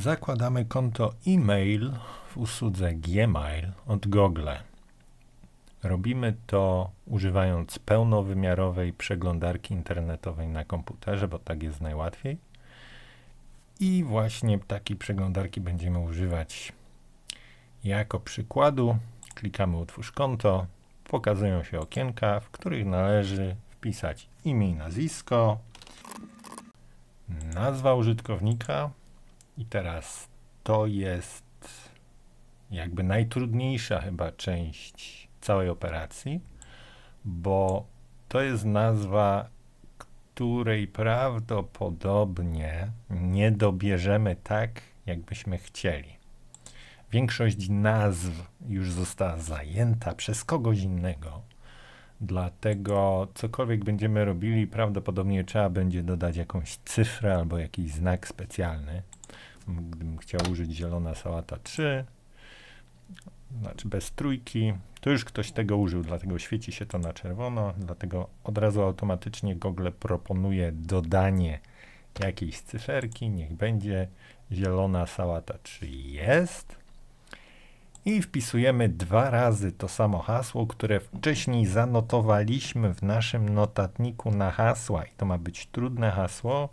zakładamy konto e-mail w usłudze Gmail od Google. Robimy to używając pełnowymiarowej przeglądarki internetowej na komputerze, bo tak jest najłatwiej. I właśnie takiej przeglądarki będziemy używać jako przykładu. Klikamy utwórz konto, pokazują się okienka, w których należy wpisać imię i nazwisko, nazwa użytkownika, i teraz to jest jakby najtrudniejsza chyba część całej operacji, bo to jest nazwa, której prawdopodobnie nie dobierzemy tak, jakbyśmy chcieli. Większość nazw już została zajęta przez kogoś innego, dlatego cokolwiek będziemy robili, prawdopodobnie trzeba będzie dodać jakąś cyfrę albo jakiś znak specjalny. Gdybym chciał użyć zielona sałata 3, znaczy bez trójki, to już ktoś tego użył, dlatego świeci się to na czerwono, dlatego od razu automatycznie Google proponuje dodanie jakiejś cyferki, niech będzie zielona sałata 3 jest i wpisujemy dwa razy to samo hasło, które wcześniej zanotowaliśmy w naszym notatniku na hasła i to ma być trudne hasło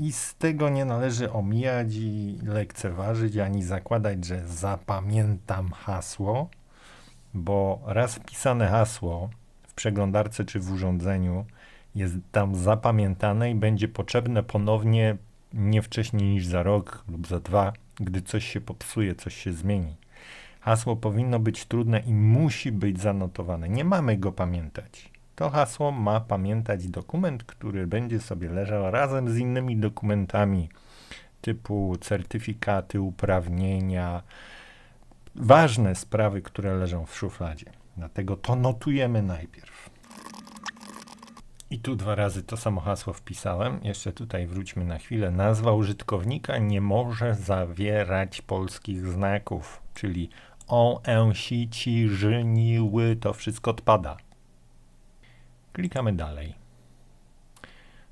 i z tego nie należy omijać i lekceważyć, ani zakładać, że zapamiętam hasło, bo raz wpisane hasło w przeglądarce czy w urządzeniu jest tam zapamiętane i będzie potrzebne ponownie nie wcześniej niż za rok lub za dwa, gdy coś się popsuje, coś się zmieni. Hasło powinno być trudne i musi być zanotowane. Nie mamy go pamiętać. To hasło ma pamiętać dokument, który będzie sobie leżał razem z innymi dokumentami typu certyfikaty, uprawnienia, ważne sprawy, które leżą w szufladzie. Dlatego to notujemy najpierw. I tu dwa razy to samo hasło wpisałem. Jeszcze tutaj wróćmy na chwilę. Nazwa użytkownika nie może zawierać polskich znaków, czyli on, en, si, ci, ży, ni, ły, to wszystko odpada. Klikamy dalej.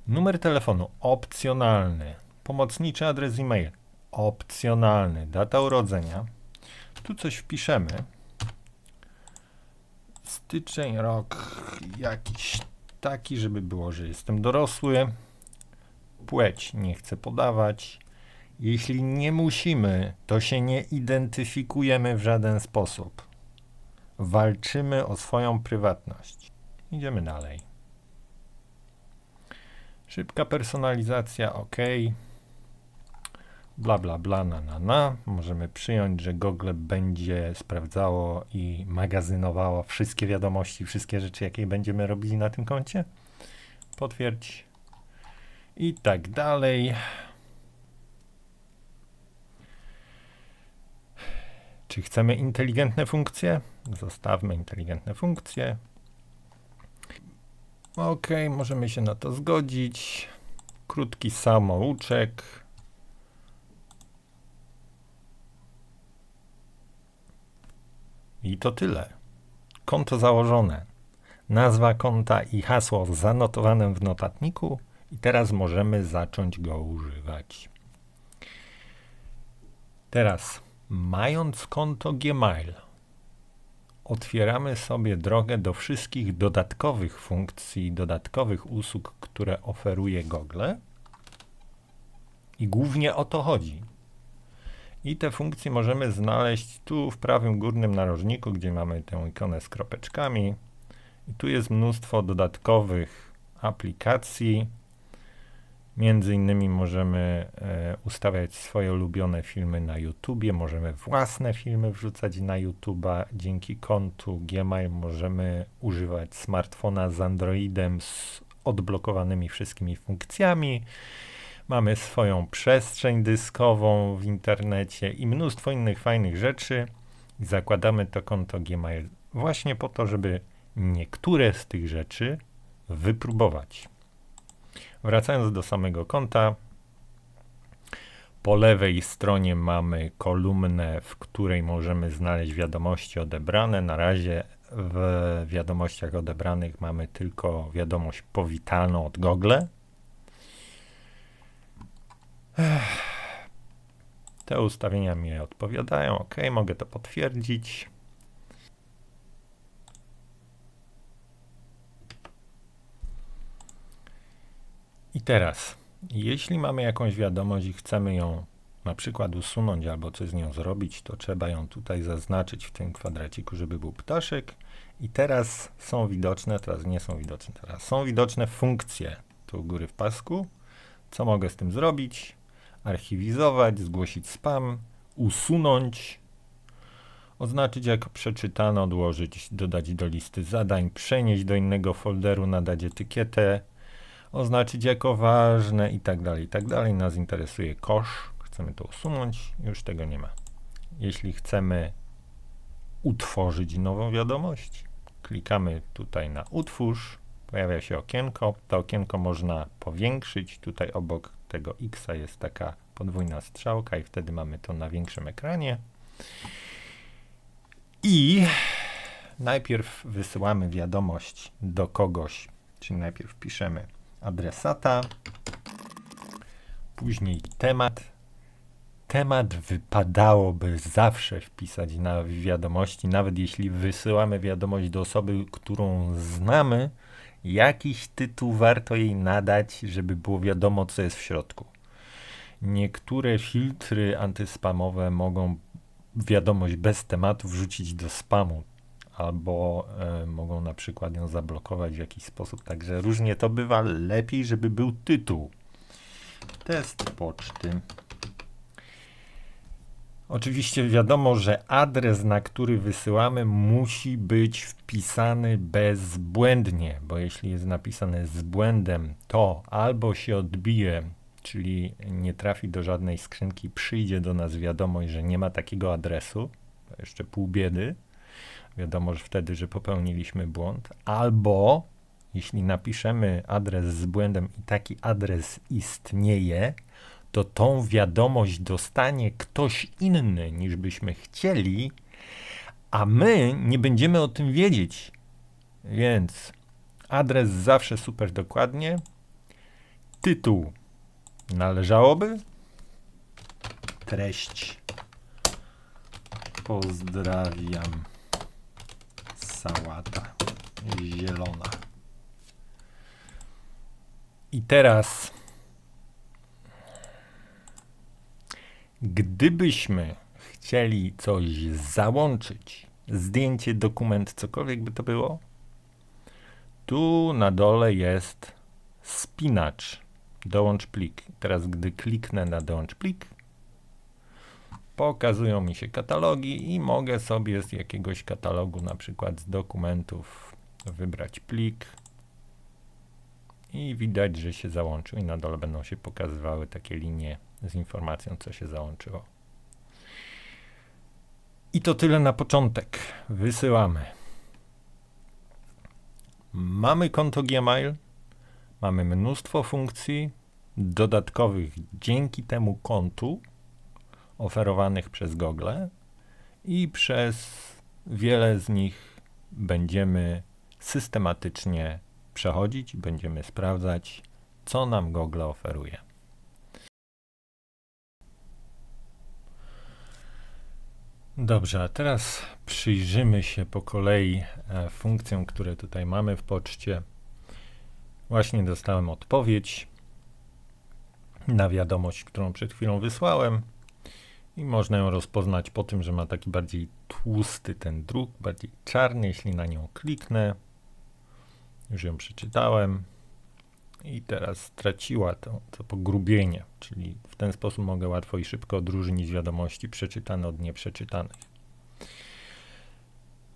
Numer telefonu opcjonalny. Pomocniczy adres e-mail opcjonalny. Data urodzenia. Tu coś wpiszemy. Styczeń, rok jakiś taki, żeby było, że jestem dorosły. Płeć nie chcę podawać. Jeśli nie musimy, to się nie identyfikujemy w żaden sposób. Walczymy o swoją prywatność. Idziemy dalej. Szybka personalizacja, ok. Bla, bla, bla, na, na, na. Możemy przyjąć, że Google będzie sprawdzało i magazynowało wszystkie wiadomości, wszystkie rzeczy, jakie będziemy robili na tym koncie. Potwierdź. I tak dalej. Czy chcemy inteligentne funkcje? Zostawmy inteligentne funkcje. Ok, możemy się na to zgodzić. Krótki samouczek. I to tyle. Konto założone. Nazwa konta i hasło zanotowane w notatniku. I teraz możemy zacząć go używać. Teraz, mając konto Gmail, otwieramy sobie drogę do wszystkich dodatkowych funkcji, dodatkowych usług, które oferuje Google. I głównie o to chodzi. I te funkcje możemy znaleźć tu w prawym górnym narożniku, gdzie mamy tę ikonę z kropeczkami. I tu jest mnóstwo dodatkowych aplikacji, Między innymi możemy e, ustawiać swoje ulubione filmy na YouTubie, możemy własne filmy wrzucać na YouTube'a. Dzięki kontu Gmail możemy używać smartfona z Androidem z odblokowanymi wszystkimi funkcjami. Mamy swoją przestrzeń dyskową w internecie i mnóstwo innych fajnych rzeczy. Zakładamy to konto Gmail właśnie po to, żeby niektóre z tych rzeczy wypróbować. Wracając do samego konta, po lewej stronie mamy kolumnę, w której możemy znaleźć wiadomości odebrane. Na razie w wiadomościach odebranych mamy tylko wiadomość powitalną od Google. Te ustawienia mi odpowiadają. OK, mogę to potwierdzić. I teraz, jeśli mamy jakąś wiadomość i chcemy ją na przykład usunąć albo coś z nią zrobić, to trzeba ją tutaj zaznaczyć w tym kwadraciku, żeby był ptaszek. I teraz są widoczne, teraz nie są widoczne, teraz są widoczne funkcje tu u góry w pasku. Co mogę z tym zrobić? Archiwizować, zgłosić spam, usunąć, oznaczyć jako przeczytano, odłożyć, dodać do listy zadań, przenieść do innego folderu, nadać etykietę, oznaczyć jako ważne i tak dalej, i tak dalej. Nas interesuje kosz, chcemy to usunąć, już tego nie ma. Jeśli chcemy utworzyć nową wiadomość, klikamy tutaj na utwórz, pojawia się okienko. To okienko można powiększyć. Tutaj obok tego X jest taka podwójna strzałka i wtedy mamy to na większym ekranie. I najpierw wysyłamy wiadomość do kogoś, czyli najpierw piszemy adresata, później temat. Temat wypadałoby zawsze wpisać na wiadomości, nawet jeśli wysyłamy wiadomość do osoby, którą znamy, jakiś tytuł warto jej nadać, żeby było wiadomo, co jest w środku. Niektóre filtry antyspamowe mogą wiadomość bez tematu wrzucić do spamu albo e, mogą na przykład ją zablokować w jakiś sposób. Także różnie to bywa. Lepiej, żeby był tytuł. Test poczty. Oczywiście wiadomo, że adres, na który wysyłamy, musi być wpisany bezbłędnie, bo jeśli jest napisane z błędem, to albo się odbije, czyli nie trafi do żadnej skrzynki, przyjdzie do nas wiadomość, że nie ma takiego adresu, jeszcze pół biedy, wiadomo, że wtedy, że popełniliśmy błąd, albo jeśli napiszemy adres z błędem i taki adres istnieje, to tą wiadomość dostanie ktoś inny niż byśmy chcieli, a my nie będziemy o tym wiedzieć. Więc adres zawsze super dokładnie. Tytuł należałoby. Treść. Pozdrawiam sałata zielona. I teraz, gdybyśmy chcieli coś załączyć, zdjęcie, dokument, cokolwiek by to było, tu na dole jest spinacz, dołącz plik. Teraz, gdy kliknę na dołącz plik, pokazują mi się katalogi i mogę sobie z jakiegoś katalogu, na przykład z dokumentów, wybrać plik i widać, że się załączył i na dole będą się pokazywały takie linie z informacją, co się załączyło. I to tyle na początek. Wysyłamy. Mamy konto Gmail, mamy mnóstwo funkcji dodatkowych dzięki temu kontu, oferowanych przez Google i przez wiele z nich będziemy systematycznie przechodzić będziemy sprawdzać, co nam Google oferuje. Dobrze, a teraz przyjrzymy się po kolei e, funkcjom, które tutaj mamy w poczcie. Właśnie dostałem odpowiedź na wiadomość, którą przed chwilą wysłałem. I można ją rozpoznać po tym, że ma taki bardziej tłusty ten druk, bardziej czarny. Jeśli na nią kliknę, już ją przeczytałem i teraz straciła to, to pogrubienie, czyli w ten sposób mogę łatwo i szybko odróżnić wiadomości przeczytane od nieprzeczytanych.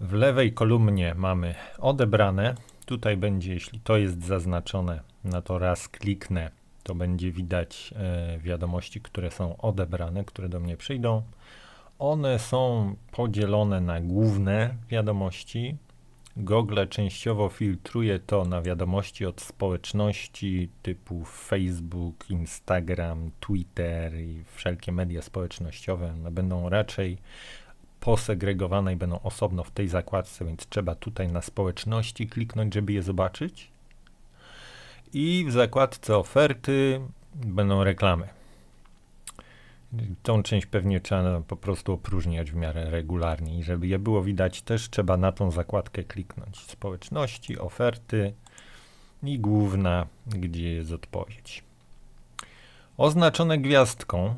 W lewej kolumnie mamy odebrane. Tutaj będzie, jeśli to jest zaznaczone, na to raz kliknę to będzie widać e, wiadomości, które są odebrane, które do mnie przyjdą. One są podzielone na główne wiadomości. Google częściowo filtruje to na wiadomości od społeczności typu Facebook, Instagram, Twitter i wszelkie media społecznościowe. One będą raczej posegregowane i będą osobno w tej zakładce, więc trzeba tutaj na społeczności kliknąć, żeby je zobaczyć i w zakładce oferty będą reklamy. Tą część pewnie trzeba po prostu opróżniać w miarę regularnie i żeby je było widać też trzeba na tą zakładkę kliknąć. Społeczności, oferty i główna, gdzie jest odpowiedź. Oznaczone gwiazdką,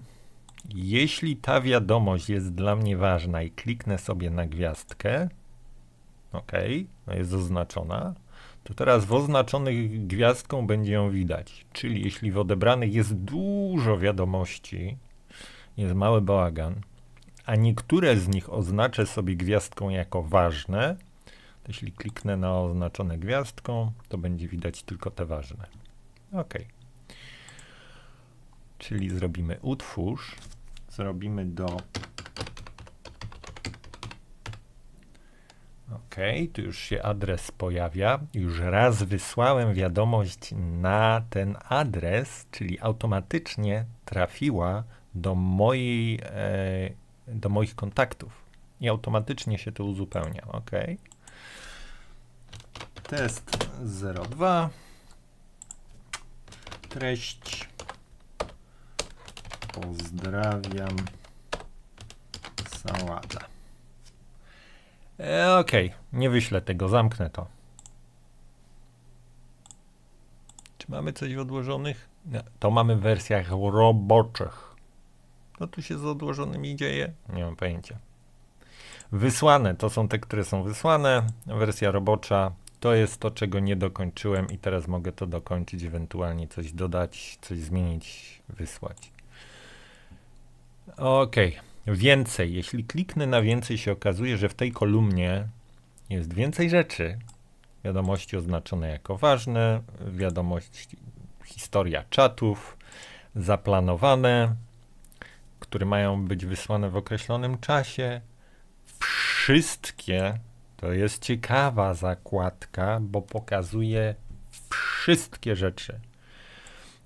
jeśli ta wiadomość jest dla mnie ważna i kliknę sobie na gwiazdkę, ok, no jest oznaczona, to teraz w oznaczonych gwiazdką będzie ją widać. Czyli jeśli w odebranych jest dużo wiadomości, jest mały bałagan, a niektóre z nich oznaczę sobie gwiazdką jako ważne, to jeśli kliknę na oznaczone gwiazdką, to będzie widać tylko te ważne. OK. Czyli zrobimy utwórz, zrobimy do OK, tu już się adres pojawia. Już raz wysłałem wiadomość na ten adres, czyli automatycznie trafiła do, mojej, e, do moich kontaktów i automatycznie się to uzupełnia. OK. Test 02. Treść. Pozdrawiam. Sałata. E, Okej, okay. nie wyślę tego, zamknę to. Czy mamy coś w odłożonych? No, to mamy w wersjach roboczych. Co no tu się z odłożonymi dzieje? Nie mam pojęcia. Wysłane, to są te, które są wysłane. Wersja robocza to jest to, czego nie dokończyłem i teraz mogę to dokończyć, ewentualnie coś dodać, coś zmienić, wysłać. Okej. Okay. Więcej. Jeśli kliknę na więcej, się okazuje, że w tej kolumnie jest więcej rzeczy. Wiadomości oznaczone jako ważne, wiadomość, historia czatów, zaplanowane, które mają być wysłane w określonym czasie. Wszystkie to jest ciekawa zakładka, bo pokazuje wszystkie rzeczy.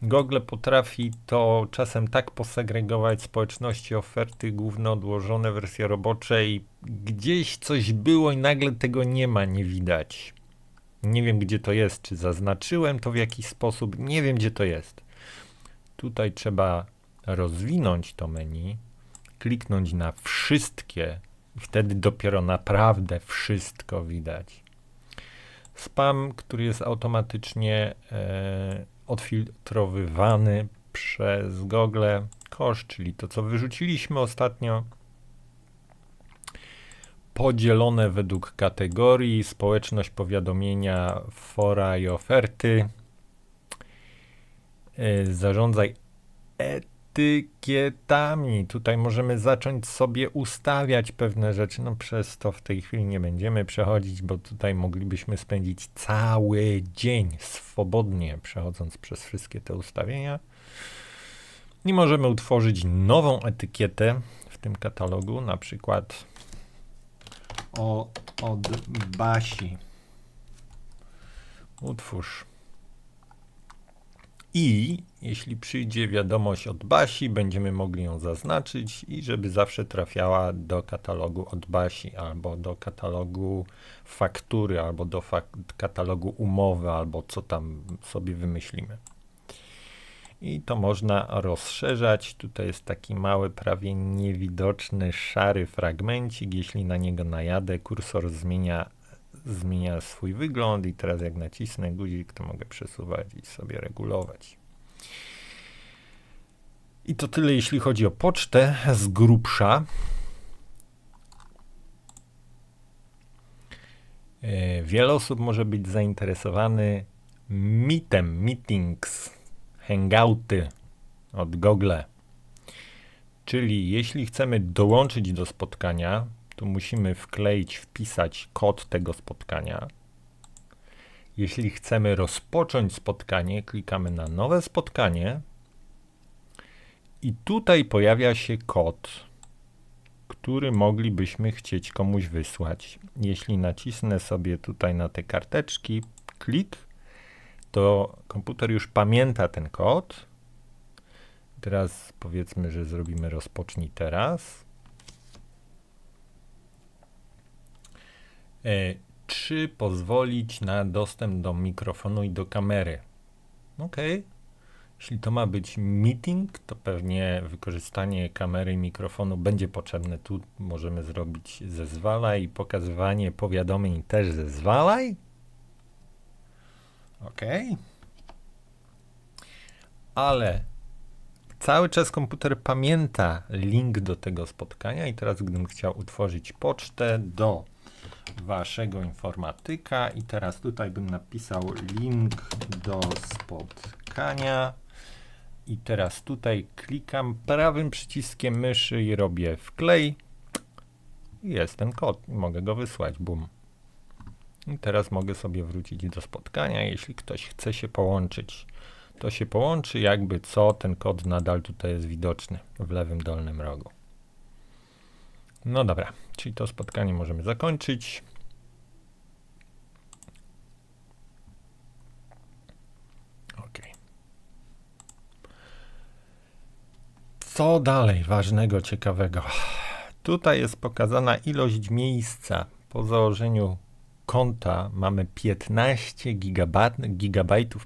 Google potrafi to czasem tak posegregować społeczności, oferty, główne odłożone, wersje robocze i gdzieś coś było i nagle tego nie ma, nie widać. Nie wiem, gdzie to jest, czy zaznaczyłem to w jakiś sposób, nie wiem, gdzie to jest. Tutaj trzeba rozwinąć to menu, kliknąć na wszystkie, wtedy dopiero naprawdę wszystko widać. Spam, który jest automatycznie e, odfiltrowywany przez Google kosz, czyli to, co wyrzuciliśmy ostatnio, podzielone według kategorii społeczność powiadomienia, fora i oferty. Y, zarządzaj et etykietami. Tutaj możemy zacząć sobie ustawiać pewne rzeczy. No przez to w tej chwili nie będziemy przechodzić, bo tutaj moglibyśmy spędzić cały dzień swobodnie przechodząc przez wszystkie te ustawienia. I możemy utworzyć nową etykietę w tym katalogu, na przykład o, od Basi. Utwórz i jeśli przyjdzie wiadomość od Basi, będziemy mogli ją zaznaczyć i żeby zawsze trafiała do katalogu od Basi albo do katalogu faktury, albo do fak katalogu umowy, albo co tam sobie wymyślimy. I to można rozszerzać. Tutaj jest taki mały, prawie niewidoczny, szary fragmencik. Jeśli na niego najadę, kursor zmienia zmienia swój wygląd i teraz jak nacisnę guzik, to mogę przesuwać i sobie regulować. I to tyle jeśli chodzi o pocztę z grubsza. E, wiele osób może być zainteresowany meetem, meetings, hangouty od Google. Czyli jeśli chcemy dołączyć do spotkania, to musimy wkleić, wpisać kod tego spotkania. Jeśli chcemy rozpocząć spotkanie, klikamy na nowe spotkanie i tutaj pojawia się kod, który moglibyśmy chcieć komuś wysłać. Jeśli nacisnę sobie tutaj na te karteczki, klik, to komputer już pamięta ten kod. Teraz powiedzmy, że zrobimy rozpocznij teraz. E, czy pozwolić na dostęp do mikrofonu i do kamery. Ok. Jeśli to ma być meeting, to pewnie wykorzystanie kamery i mikrofonu będzie potrzebne. Tu możemy zrobić zezwalaj i pokazywanie powiadomień też zezwalaj. Ok. Ale cały czas komputer pamięta link do tego spotkania i teraz gdybym chciał utworzyć pocztę do waszego informatyka i teraz tutaj bym napisał link do spotkania i teraz tutaj klikam prawym przyciskiem myszy i robię wklej i jest ten kod i mogę go wysłać, bum. I teraz mogę sobie wrócić do spotkania, jeśli ktoś chce się połączyć to się połączy, jakby co, ten kod nadal tutaj jest widoczny w lewym dolnym rogu. No dobra, czyli to spotkanie możemy zakończyć. Ok. Co dalej ważnego, ciekawego? Tutaj jest pokazana ilość miejsca. Po założeniu konta mamy 15 GB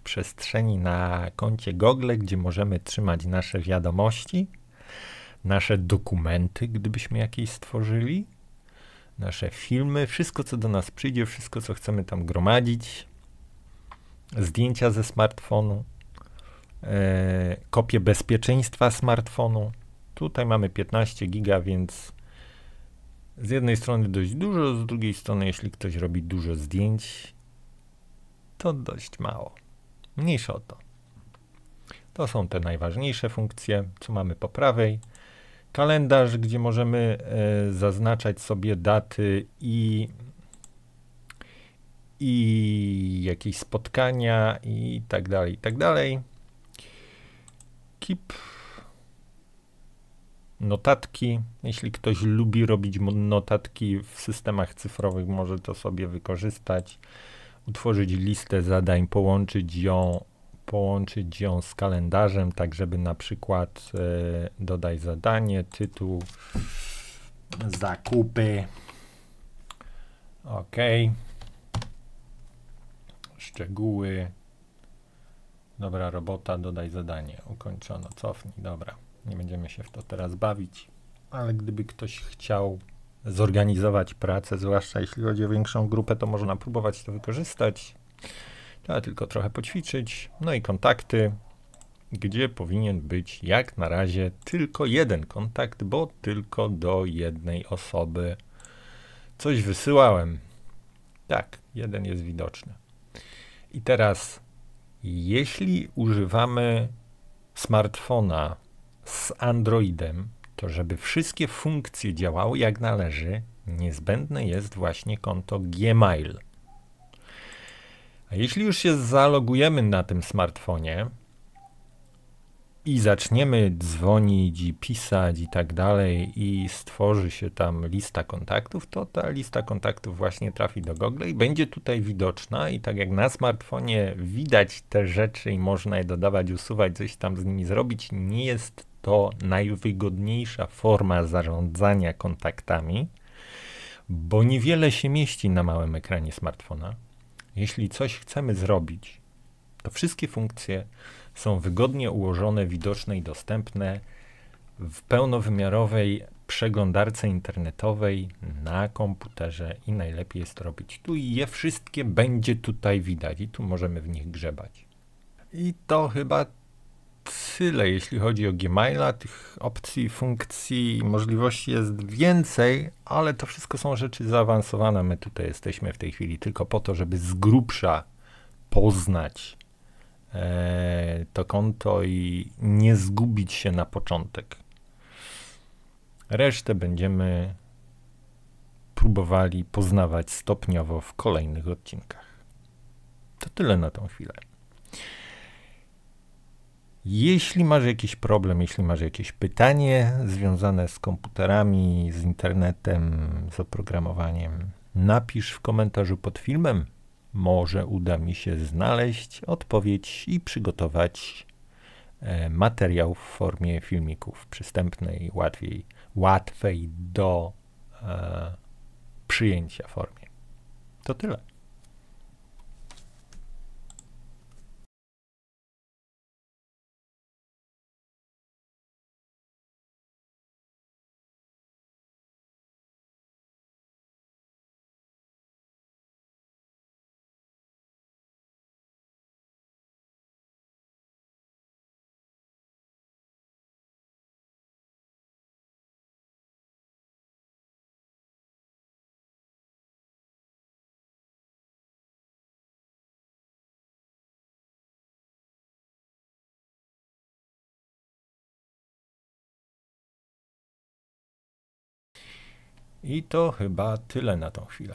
przestrzeni na koncie Google, gdzie możemy trzymać nasze wiadomości nasze dokumenty, gdybyśmy jakieś stworzyli, nasze filmy, wszystko co do nas przyjdzie, wszystko co chcemy tam gromadzić, zdjęcia ze smartfonu, yy, kopie bezpieczeństwa smartfonu. Tutaj mamy 15 giga, więc z jednej strony dość dużo, z drugiej strony jeśli ktoś robi dużo zdjęć, to dość mało. Mniejsza o to. To są te najważniejsze funkcje, co mamy po prawej kalendarz, gdzie możemy e, zaznaczać sobie daty i, i jakieś spotkania i tak dalej, i tak dalej. Keep notatki. Jeśli ktoś lubi robić notatki w systemach cyfrowych, może to sobie wykorzystać. Utworzyć listę zadań, połączyć ją połączyć ją z kalendarzem, tak żeby na przykład y, dodaj zadanie, tytuł, zakupy. OK. Szczegóły. Dobra robota, dodaj zadanie. Ukończono, cofnij. Dobra, nie będziemy się w to teraz bawić, ale gdyby ktoś chciał zorganizować pracę, zwłaszcza jeśli chodzi o większą grupę, to można próbować to wykorzystać. Trzeba tylko trochę poćwiczyć. No i kontakty, gdzie powinien być jak na razie tylko jeden kontakt, bo tylko do jednej osoby coś wysyłałem. Tak, jeden jest widoczny. I teraz, jeśli używamy smartfona z Androidem, to żeby wszystkie funkcje działały jak należy, niezbędne jest właśnie konto Gmail. Jeśli już się zalogujemy na tym smartfonie i zaczniemy dzwonić i pisać i tak dalej i stworzy się tam lista kontaktów, to ta lista kontaktów właśnie trafi do Google i będzie tutaj widoczna i tak jak na smartfonie widać te rzeczy i można je dodawać, usuwać, coś tam z nimi zrobić, nie jest to najwygodniejsza forma zarządzania kontaktami, bo niewiele się mieści na małym ekranie smartfona. Jeśli coś chcemy zrobić, to wszystkie funkcje są wygodnie ułożone, widoczne i dostępne w pełnowymiarowej przeglądarce internetowej na komputerze i najlepiej jest to robić tu i je wszystkie będzie tutaj widać i tu możemy w nich grzebać. I to chyba tyle, jeśli chodzi o Gmaila. Tych opcji, funkcji, możliwości jest więcej, ale to wszystko są rzeczy zaawansowane. My tutaj jesteśmy w tej chwili tylko po to, żeby z grubsza poznać e, to konto i nie zgubić się na początek. Resztę będziemy próbowali poznawać stopniowo w kolejnych odcinkach. To tyle na tą chwilę. Jeśli masz jakiś problem, jeśli masz jakieś pytanie związane z komputerami, z internetem, z oprogramowaniem, napisz w komentarzu pod filmem. Może uda mi się znaleźć odpowiedź i przygotować e, materiał w formie filmików przystępnej, łatwiej, łatwej do e, przyjęcia formie. To tyle. I to chyba tyle na tą chwilę.